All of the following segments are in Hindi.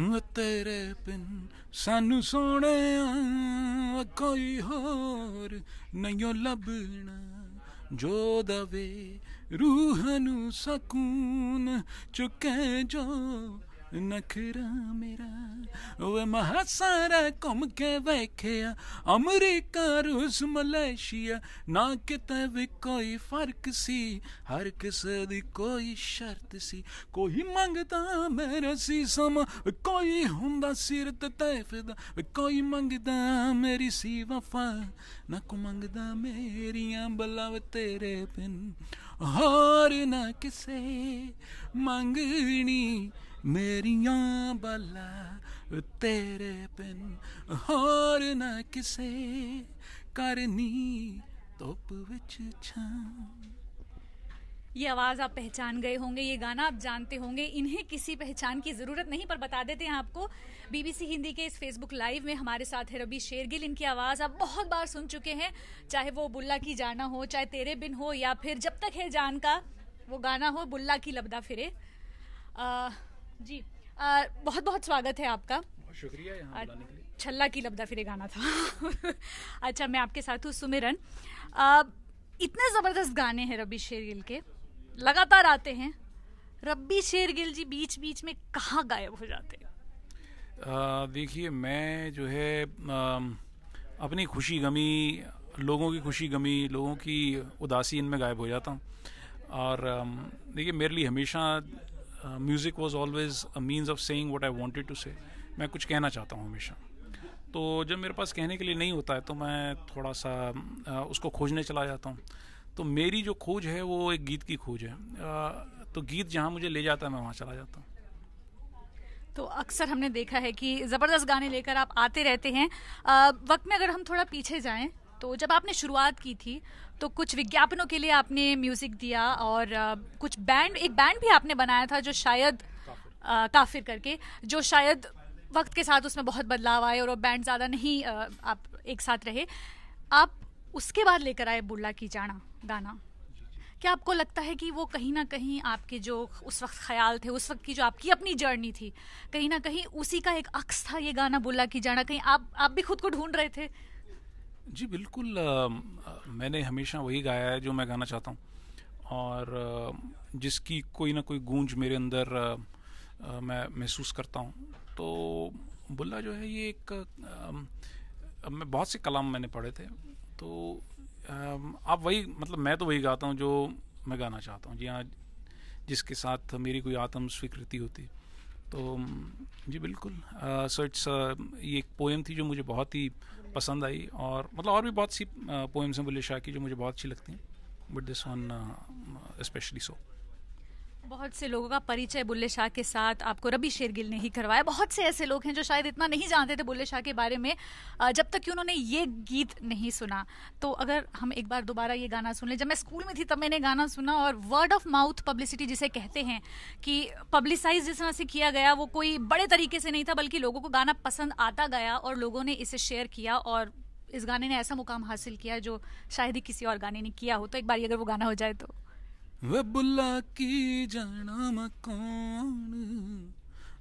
ਮੈਂ ਤੇਰੇ ਬਿਨ ਸਾਨੂੰ ਸੋਹਣਿਆ ਕੋਈ ਹੋਰ ਨਹੀਂ ਲੱਭਣਾ ਜੋ ਦਵੇ ਰੂਹ ਨੂੰ ਸਕੂਨ ਚੁੱਕੇ ਜੋ ਨਖਰਾ ਮੇਰਾ ਓਏ ਮਹਾ ਘੁੰਮ ਕੇ ਵੇਖਿਆ ਅਮਰੀਕਾ ਰੂਸ ਮਲੇਸ਼ੀਆ ਨਾ ਕਿਤੇ ਵੀ ਕੋਈ ਫਰਕ ਸੀ ਹਰ ਕਿਸੇ ਦੀ ਕੋਈ ਸ਼ਰਤ ਸੀ ਕੋਈ ਮੰਗਦਾ ਮੇਰਾ ਸੀ ਸਮ ਕੋਈ ਹੁੰਦਾ ਸਿਰ ਤੇ ਤੈਫਦਾ ਕੋਈ ਮੰਗਦਾ ਮੇਰੀ ਸੀ ਵਫਾ ਨਾ ਕੋ ਮੰਗਦਾ ਮੇਰੀਆਂ ਬਲਵ ਤੇਰੇ ਬਿਨ ਹੋਰ ਨਾ ਕਿਸੇ ਮੰਗਣੀ मेरिया बला तेरे बिन होर न किसे करनी धुप विच छां ये आवाज आप पहचान गए होंगे ये गाना आप जानते होंगे इन्हें किसी पहचान की जरूरत नहीं पर बता देते हैं आपको बीबीसी हिंदी के इस फेसबुक लाइव में हमारे साथ है रबी शेरगिल इनकी आवाज आप बहुत बार सुन चुके हैं चाहे वो बुल्ला की जाना हो चाहे तेरे बिन हो या फिर जब तक है जान का वो गाना हो बुल्ला की लबदा फिरे आ, जी आ, बहुत बहुत स्वागत है आपका बहुत शुक्रिया यहाँ बुलाने के लिए छल्ला की लबदा फिरे गाना था अच्छा मैं आपके साथ हूँ सुमिरन इतने ज़बरदस्त गाने हैं रबी शेरगिल के लगातार आते हैं रबी शेरगिल जी बीच बीच में कहाँ गायब हो जाते हैं देखिए मैं जो है आ, अपनी खुशी गमी लोगों की खुशी गमी लोगों की उदासी इनमें गायब हो जाता हूँ और देखिए मेरे लिए हमेशा music was always a means of saying what I wanted to say मैं कुछ कहना चाहता हूँ हमेशा तो जब मेरे पास कहने के लिए नहीं होता है तो मैं थोड़ा सा uh, उसको खोजने चला जाता हूँ तो मेरी जो खोज है वो एक गीत की खोज है uh, तो गीत जहाँ मुझे ले जाता है मैं वहाँ चला जाता हूँ तो अक्सर हमने देखा है कि ज़बरदस्त गाने लेकर आप आते रहते हैं आ, uh, वक्त में अगर हम थोड़ा पीछे जाएं तो जब आपने शुरुआत की थी तो कुछ विज्ञापनों के लिए आपने म्यूजिक दिया और कुछ बैंड एक बैंड भी आपने बनाया था जो शायद काफिर करके जो शायद वक्त के साथ उसमें बहुत बदलाव आए और वो बैंड ज़्यादा नहीं आप एक साथ रहे आप उसके बाद लेकर आए बुल्ला की जाना गाना क्या आपको लगता है कि वो कहीं ना कहीं आपके जो उस वक्त ख्याल थे उस वक्त की जो आपकी अपनी जर्नी थी कहीं ना कहीं उसी का एक अक्स था ये गाना बुल्ला की जाना कहीं आप आप भी खुद को ढूंढ रहे थे जी बिल्कुल आ, मैंने हमेशा वही गाया है जो मैं गाना चाहता हूँ और आ, जिसकी कोई ना कोई गूंज मेरे अंदर आ, मैं महसूस करता हूँ तो बुल्ला जो है ये एक आ, मैं बहुत से कलाम मैंने पढ़े थे तो आप वही मतलब मैं तो वही गाता हूँ जो मैं गाना चाहता हूँ जी हाँ जिसके साथ मेरी कोई आत्म स्वीकृति होती तो जी बिल्कुल सो इट्स ये एक पोएम थी जो मुझे बहुत ही पसंद आई और मतलब और भी बहुत सी पोएम्स हैं बुल्ले शाह की जो मुझे बहुत अच्छी लगती हैं but this one specially so बहुत से लोगों का परिचय बुल्ले शाह के साथ आपको रबी शेरगिल ने ही करवाया बहुत से ऐसे लोग हैं जो शायद इतना नहीं जानते थे बुल्ले शाह के बारे में जब तक कि उन्होंने ये गीत नहीं सुना तो अगर हम एक बार दोबारा ये गाना सुन लें जब मैं स्कूल में थी तब मैंने गाना सुना और वर्ड ऑफ माउथ पब्लिसिटी जिसे कहते हैं कि पब्लिसाइज जिस तरह से किया गया वो कोई बड़े तरीके से नहीं था बल्कि लोगों को गाना पसंद आता गया और लोगों ने इसे शेयर किया और इस गाने ने ऐसा मुकाम हासिल किया जो शायद ही किसी और गाने ने किया हो तो एक बार अगर वो गाना हो जाए तो ਵੇ ਬੁੱਲਾ ਕੀ ਜਾਣਾ ਮੈਂ ਕੌਣ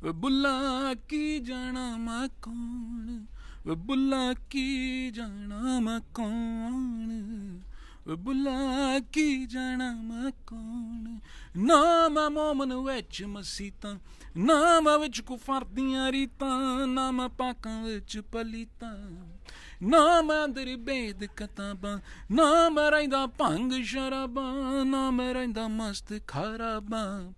ਵੇ ਬੁੱਲਾ ਕੀ ਜਾਣਾ ਮੈਂ ਕੌਣ ਵੇ ਬੁੱਲਾ ਕੀ ਜਾਣਾ ਮੈਂ ਕੌਣ ਵੇ ਬੁੱਲਾ ਕੀ ਜਾਣਾ ਮੈਂ ਕੌਣ ਨਾ ਮੈਂ ਮੋਮਨ ਵਿੱਚ ਮਸੀਤਾਂ ਨਾ ਮੈਂ ਵਿੱਚ ਕੁਫਰ ਦੀਆਂ ਰੀਤਾਂ ਨਾ ਮੈਂ ਪਾਕਾਂ ਵਿੱਚ ਪਲੀਤਾਂ ਨਾ ਅੰਦਰ ਬੇਦ ਕਤਾਬਾਂ ਨਾ ਮੈਂ ਰਹਿੰਦਾ ਭੰਗ ਸ਼ਰਾਬਾਂ ਨਾ ਮੈਂ ਰਹਿੰਦਾ ਮਸਤ ਖਰਾਬਾਂ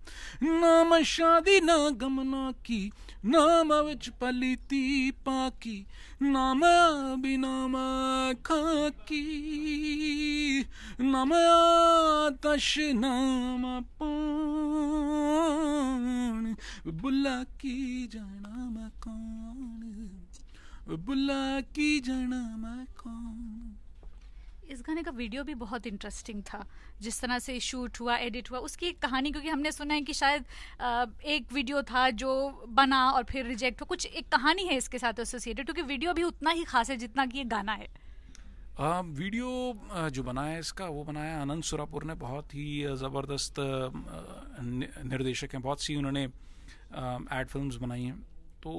ਨਾ ਸ਼ਾਦੀ ਨਾ ਗਮ ਨਾ ਕੀ ਨਾ ਵਿੱਚ ਪਲੀਤੀ ਪਾਕੀ ਨਾ ਮੈਂ ਬਿਨਾ ਮੈਂ ਖਾਕੀ ਨਾ ਤਸ਼ ਨਾਮ ਨਾ ਪਾਣ ਬੁਲਾ ਕੀ ਜਾਣਾ ਮੈਂ ਕੌਣ बुला की मैं कौन इस गाने का वीडियो भी बहुत इंटरेस्टिंग था जिस तरह से शूट हुआ एडिट हुआ उसकी एक कहानी क्योंकि हमने सुना है कि शायद एक वीडियो था जो बना और फिर रिजेक्ट हुआ कुछ एक कहानी है इसके साथ एसोसिएटेड क्योंकि वीडियो भी उतना ही खास है जितना कि ये गाना है आ, वीडियो जो बनाया इसका वो बनाया आनंद सुरापुर ने बहुत ही ज़बरदस्त निर्देशक हैं बहुत सी उन्होंने एड फिल्म बनाई हैं तो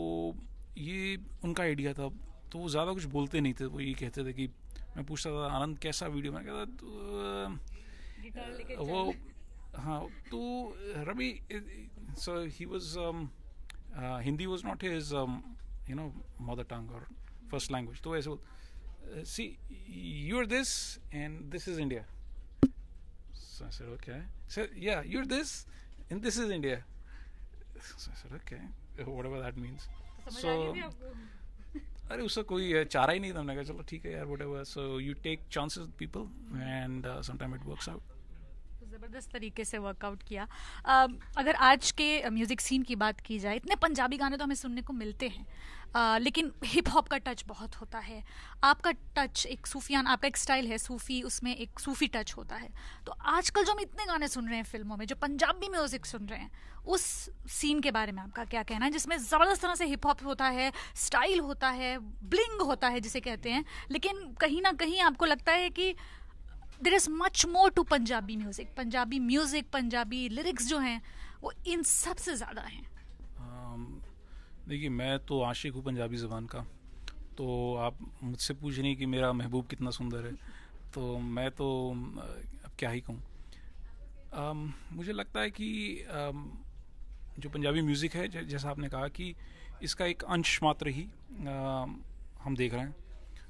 ये उनका आइडिया था तो वो ज़्यादा कुछ बोलते नहीं थे वो ये कहते थे कि मैं पूछता था आनंद कैसा वीडियो मैं कहता तो वो हाँ तो Ravi so he was Hindi was not his you know mother tongue और फर्स्ट लैंग्वेज तो ऐसे see you are this and this is India sir okay sir या you are this and this is India sir okay whatever that means so अरे उसका कोई चारा ही नहीं था हमने कहा चलो ठीक है यार whatever so you take chances people and sometime it works out ज़बरदस्त तरीके से वर्कआउट किया अगर आज के म्यूज़िक सीन की बात की जाए इतने पंजाबी गाने तो हमें सुनने को मिलते हैं लेकिन हिप हॉप का टच बहुत होता है आपका टच एक सूफियान आपका एक स्टाइल है सूफ़ी उसमें एक सूफ़ी टच होता है तो आजकल जो हम इतने गाने सुन रहे हैं फिल्मों में जो पंजाबी म्यूज़िक सुन रहे हैं उस सीन के बारे में आपका क्या कहना है जिसमें ज़बरदस्त तरह से हिप हॉप होता है स्टाइल होता है ब्लिंग होता है जिसे कहते हैं लेकिन कहीं ना कहीं आपको लगता है कि there is much more to Punjabi music Punjabi music Punjabi lyrics जो हैं वो इन सब से ज़्यादा हैं um, देखिए मैं तो आशिक हूँ पंजाबी ज़बान का तो आप मुझसे पूछ रही कि मेरा महबूब कितना सुंदर है तो मैं तो um, अब क्या ही कहूँ um, मुझे लगता है कि जो पंजाबी म्यूज़िक है जैसा आपने कहा कि इसका एक अंश मात्र ही हम देख रहे हैं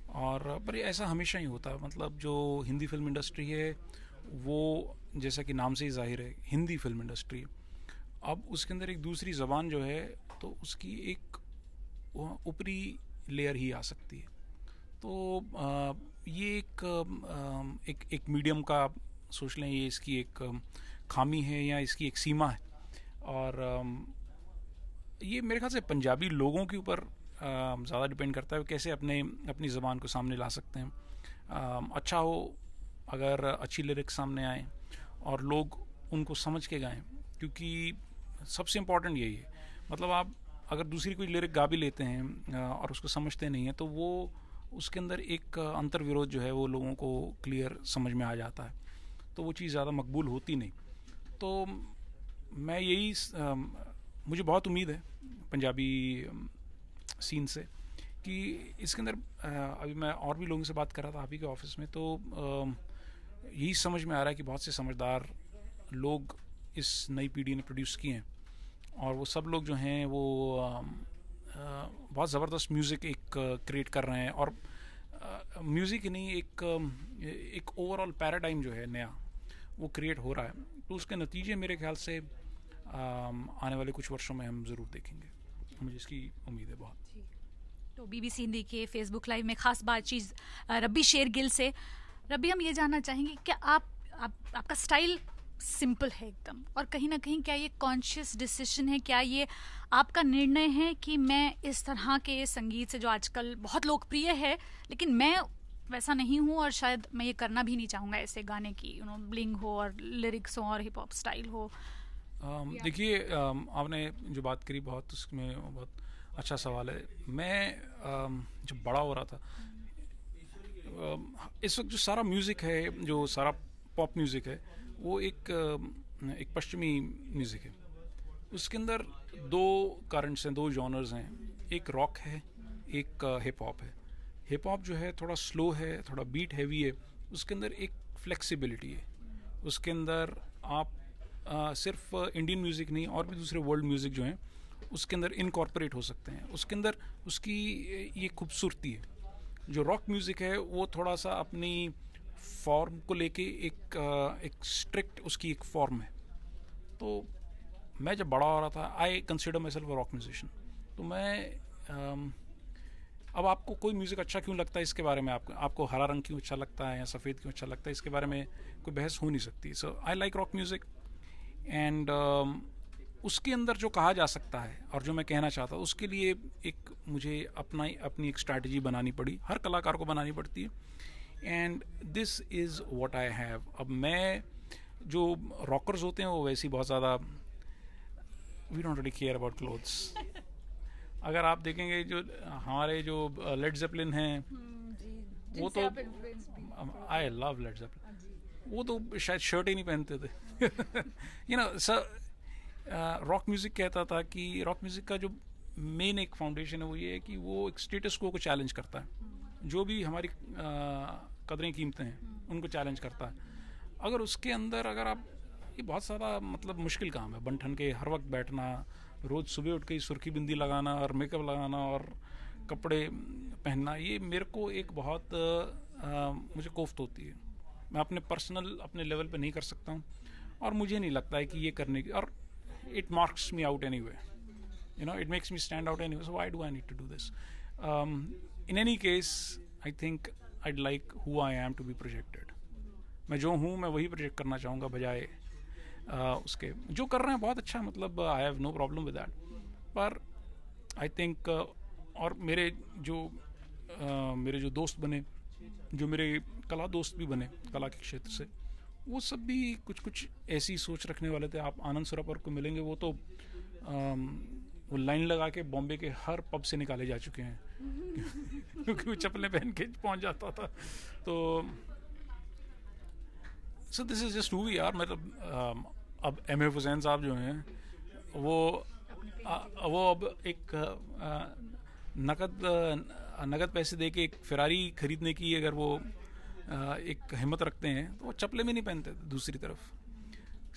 और पर ऐसा हमेशा ही होता है मतलब जो हिंदी फिल्म इंडस्ट्री है वो जैसा कि नाम से ही जाहिर है हिंदी फिल्म इंडस्ट्री अब उसके अंदर एक दूसरी ज़बान जो है तो उसकी एक ऊपरी लेयर ही आ सकती है तो आ, ये एक आ, एक एक मीडियम का सोच लें ये इसकी एक खामी है या इसकी एक सीमा है और आ, ये मेरे ख्याल से पंजाबी लोगों के ऊपर ज़्यादा डिपेंड करता है कैसे अपने अपनी ज़बान को सामने ला सकते हैं अच्छा हो अगर अच्छी लिरिक्स सामने आए और लोग उनको समझ के गाएं क्योंकि सबसे इम्पॉर्टेंट यही है मतलब आप अगर दूसरी कोई लिरिक गा भी लेते हैं और उसको समझते नहीं हैं तो वो उसके अंदर एक अंतर विरोध जो है वो लोगों को क्लियर समझ में आ जाता है तो वो चीज़ ज़्यादा मकबूल होती नहीं तो मैं यही मुझे बहुत उम्मीद है पंजाबी सीन से कि इसके अंदर अभी मैं और भी लोगों से बात कर रहा था आप ही के ऑफिस में तो यही समझ में आ रहा है कि बहुत से समझदार लोग इस नई पीढ़ी ने प्रोड्यूस किए हैं और वो सब लोग जो हैं वो बहुत ज़बरदस्त म्यूज़िक एक क्रिएट कर रहे हैं और म्यूज़िक ही नहीं एक एक ओवरऑल पैराडाइम जो है नया वो क्रिएट हो रहा है तो उसके नतीजे मेरे ख्याल से आने वाले कुछ वर्षों में हम ज़रूर देखेंगे मुझे इसकी उम्मीद है बहुत तो बीबीसी हिंदी के फेसबुक लाइव में खास बातचीत रबी शेर गिल से रबी हम ये जानना चाहेंगे कि आप, आप आपका स्टाइल सिंपल है एकदम और कहीं ना कहीं क्या ये कॉन्शियस डिसीजन है क्या ये आपका निर्णय है कि मैं इस तरह के संगीत से जो आजकल बहुत लोकप्रिय है लेकिन मैं वैसा नहीं हूँ और शायद मैं ये करना भी नहीं चाहूँगा ऐसे गाने की यू नो ब्लिंग हो और लिरिक्स हो और हिप हॉप स्टाइल हो Um, देखिए um, आपने जो बात करी बहुत उसमें बहुत अच्छा सवाल है मैं um, जब बड़ा हो रहा था इस वक्त जो सारा म्यूज़िक है जो सारा पॉप म्यूज़िक है वो एक एक पश्चिमी म्यूज़िक है उसके अंदर दो करंट्स हैं दो जॉनर्स हैं एक रॉक है एक हिप uh, हॉप है हिप हॉप जो है थोड़ा स्लो है थोड़ा बीट हैवी है उसके अंदर एक फ्लेक्सिबिलिटी है उसके अंदर आप सिर्फ इंडियन म्यूज़िक नहीं और भी दूसरे वर्ल्ड म्यूज़िक जो हैं उसके अंदर इनकॉर्पोरेट हो सकते हैं उसके अंदर उसकी ये खूबसूरती है जो रॉक म्यूज़िक है वो थोड़ा सा अपनी फॉर्म को लेके एक एक स्ट्रिक्ट उसकी एक फॉर्म है तो मैं जब बड़ा हो रहा था I consider myself rock musician तो मैं अब आपको कोई म्यूज़िक अच्छा क्यों लगता है इसके बारे में आपको आपको हरा रंग क्यों अच्छा लगता है या सफ़ेद क्यों अच्छा लगता है इसके बारे में कोई बहस हो नहीं सकती so I like rock music and um, उसके अंदर जो कहा जा सकता है और जो मैं कहना चाहता हूँ उसके लिए एक मुझे अपना अपनी एक स्ट्रैटेजी बनानी पड़ी हर कलाकार को बनानी पड़ती है and this is what I have अब मैं जो रॉकर्स होते हैं वो वैसे बहुत ज़्यादा we don't really care about clothes अगर आप देखेंगे जो हमारे जो लेड uh, जेपलिन हैं हम्म, वो तो आई लव लेड जेपलिन वो तो शायद शर्ट ही नहीं पहनते थे you know sir rock music कहता था कि रॉक म्यूज़िक का जो मेन एक फाउंडेशन है वो ये है कि वो एक स्टेटस को चैलेंज करता है जो भी हमारी uh, कदरें कीमतें हैं उनको चैलेंज करता है अगर उसके अंदर अगर आप ये बहुत सारा मतलब मुश्किल काम है बंठन के हर वक्त बैठना रोज़ सुबह उठ के सुर्खी बिंदी लगाना और मेकअप लगाना और कपड़े पहनना ये मेरे को एक बहुत आ, uh, मुझे कोफ्त होती है मैं अपने पर्सनल अपने लेवल पे नहीं कर सकता हूँ और मुझे नहीं लगता है कि ये करने की और it marks me out anyway you know it makes me stand out anyway so I do I need to do this in any case I think I like who I am to be projected मैं जो हूँ मैं वही प्रोजेक्ट करना चाहूँगा बजाय uh, उसके जो कर रहे हैं बहुत अच्छा मतलब I have no problem with that पर आई थिंक uh, और मेरे जो uh, मेरे जो दोस्त बने जो मेरे कला दोस्त भी बने कला के क्षेत्र से वो सब भी कुछ कुछ ऐसी सोच रखने वाले थे आप आनंद सुरापर को मिलेंगे वो तो वो लाइन लगा के बॉम्बे के हर पब से निकाले जा चुके हैं क्योंकि वो चप्पलें पहन के पहुंच जाता था तो so this is just we यार मतलब अब एम एफ हुसैन साहब जो हैं वो आ, वो अब एक आ, नकद नगद पैसे दे के एक फिरारी खरीदने की अगर वो एक हिम्मत रखते हैं तो वो चपले में नहीं पहनते दूसरी तरफ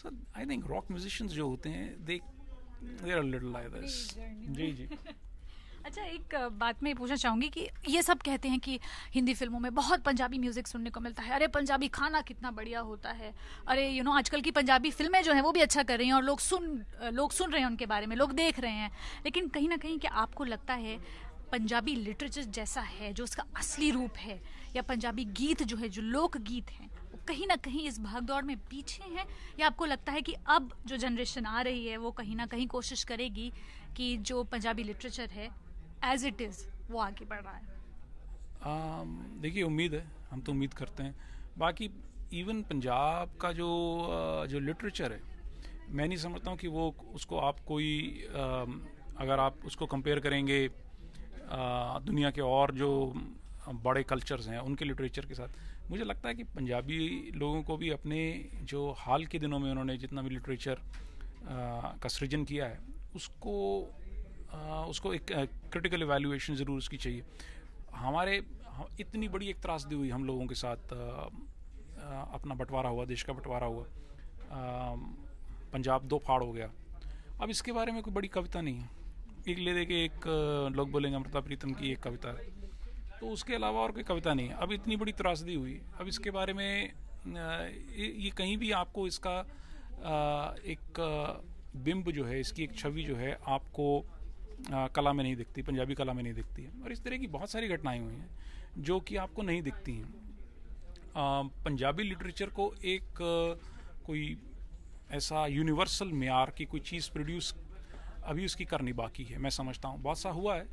sir I think rock musicians जो होते हैं they there little like this जी जी अच्छा एक बात मैं पूछना चाहूंगी कि ये सब कहते हैं कि हिंदी फिल्मों में बहुत पंजाबी म्यूज़िक सुनने को मिलता है अरे पंजाबी खाना कितना बढ़िया होता है अरे यू you नो know, आजकल की पंजाबी फिल्में जो हैं वो भी अच्छा कर रही हैं और लोग सुन लोग सुन रहे हैं उनके बारे में लोग देख रहे हैं लेकिन कहीं ना कहीं क्या आपको लगता है पंजाबी लिटरेचर जैसा है जो उसका असली रूप है या पंजाबी गीत जो है जो लोक गीत हैं वो कहीं ना कहीं इस भागदौड़ में पीछे हैं या आपको लगता है कि अब जो जनरेशन आ रही है वो कहीं ना कहीं कोशिश करेगी कि जो पंजाबी लिटरेचर है एज इट इज़ वो आगे बढ़ रहा है देखिए उम्मीद है हम तो उम्मीद करते हैं बाकी इवन पंजाब का जो जो लिटरेचर है मैं नहीं समझता हूँ कि वो उसको आप कोई अगर आप उसको कंपेयर करेंगे दुनिया के और जो बड़े कल्चर्स हैं उनके लिटरेचर के साथ मुझे लगता है कि पंजाबी लोगों को भी अपने जो हाल के दिनों में उन्होंने जितना भी लिटरेचर का सृजन किया है उसको आ, उसको एक क्रिटिकल एवेल्यूशन ज़रूर उसकी चाहिए हमारे इतनी बड़ी एक त्रासदी हुई हम लोगों के साथ आ, आ, अपना बंटवारा हुआ देश का बंटवारा हुआ पंजाब दो फाड़ हो गया अब इसके बारे में कोई बड़ी कविता नहीं है किक ले दे के एक लोग बोलेंगे अमृता प्रीतम की एक कविता है तो उसके अलावा और कोई कविता नहीं है अब इतनी बड़ी त्रासदी हुई अब इसके बारे में ये कहीं भी आपको इसका एक बिंब जो है इसकी एक छवि जो है आपको कला में नहीं दिखती पंजाबी कला में नहीं दिखती है और इस तरह की बहुत सारी घटनाएं हुई हैं जो कि आपको नहीं दिखती हैं पंजाबी लिटरेचर को एक कोई ऐसा यूनिवर्सल मैार की कोई चीज़ प्रोड्यूस अभी उसकी करनी बाकी है मैं समझता हूँ बहुत सा हुआ है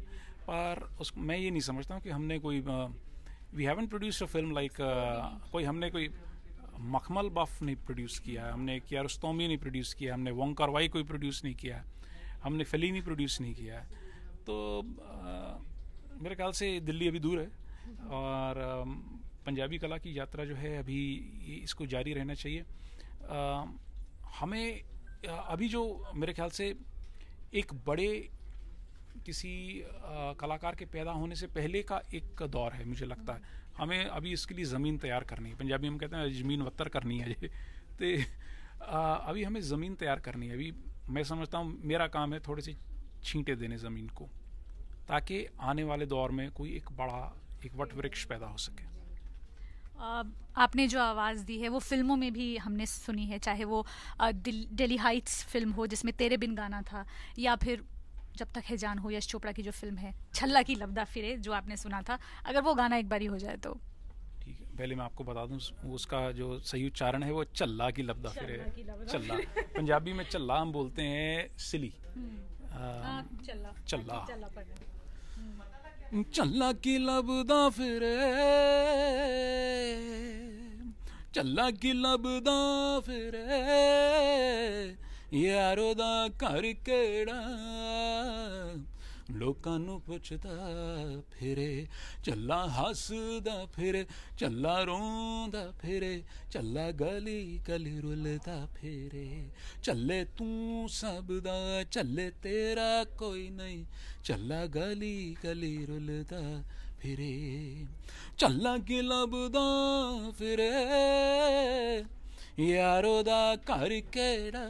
पर उस मैं ये नहीं समझता हूँ कि हमने कोई we haven't produce a film like कोई हमने कोई मखमल बफ नहीं प्रोड्यूस किया हमने किया नहीं प्रोड्यूस किया हमने वोंकर कारवाई कोई प्रोड्यूस नहीं किया हमने फिलीमी प्रोड्यूस नहीं किया तो आ, मेरे ख्याल से दिल्ली अभी दूर है और पंजाबी कला की यात्रा जो है अभी इसको जारी रहना चाहिए आ, हमें अभी जो मेरे ख्याल से एक बड़े किसी कलाकार के पैदा होने से पहले का एक दौर है मुझे लगता है हमें अभी इसके लिए ज़मीन तैयार करनी है पंजाबी हम कहते हैं ज़मीन वत्तर करनी है तो अभी हमें ज़मीन तैयार करनी है अभी मैं समझता हूँ मेरा काम है थोड़े से छींटे देने ज़मीन को ताकि आने वाले दौर में कोई एक बड़ा एक वट वृक्ष पैदा हो सके आपने जो आवाज़ दी है वो फिल्मों में भी हमने सुनी है चाहे वो दिल्ली हाइट्स फिल्म हो जिसमें तेरे बिन गाना था या फिर जब तक है जान हो यश चोपड़ा की जो फिल्म है छल्ला की लबदा फिरे जो आपने सुना था अगर वो गाना एक बारी हो जाए तो ठीक है पहले मैं आपको बता दूँ उसका जो सही उच्चारण है वो छल्ला की लबदा फिरे छल्ला पंजाबी में चल्ला हम बोलते हैं सिली चल्ला हम्म। हाँ, चल्ला ਚੱਲਾ ਕੀ ਲਬਦਾ ਫਿਰੇ ਚੱਲਾ ਕੀ ਲਬਦਾ ਫਿਰੇ ਯਾਰੋ ਦਾ ਘਰ ਕਿਹੜਾ ਲੋਕਾਂ ਨੂੰ ਪੁੱਛਦਾ ਫਿਰੇ ਚੱਲਾ ਹੱਸਦਾ ਫਿਰੇ ਚੱਲਾ ਰੋਂਦਾ ਫਿਰੇ ਚੱਲਾ ਗਲੀ ਗਲੀ ਰੁਲਦਾ ਫਿਰੇ ਚੱਲੇ ਤੂੰ ਸਭ ਦਾ ਚੱਲੇ ਤੇਰਾ ਕੋਈ ਨਹੀਂ ਚੱਲਾ ਗਲੀ ਗਲੀ ਰੁਲਦਾ ਫਿਰੇ ਚੱਲਾ ਗਿਲਬਦਾ ਫਿਰੇ ਯਾਰੋ ਦਾ ਕਰ ਕਿਹੜਾ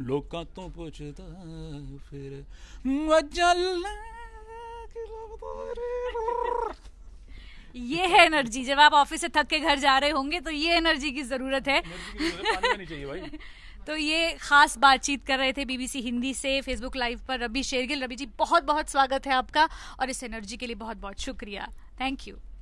ਲੋਕਾਂ ਤੋਂ ਪੁੱਛਦਾ ਫਿਰ ये है एनर्जी जब आप ऑफिस से थक के घर जा रहे होंगे तो ये एनर्जी की जरूरत है तो ये खास बातचीत कर रहे थे बीबीसी हिंदी से फेसबुक लाइव पर रबी शेरगिल रबी जी बहुत बहुत स्वागत है आपका और इस एनर्जी के लिए बहुत बहुत शुक्रिया थैंक यू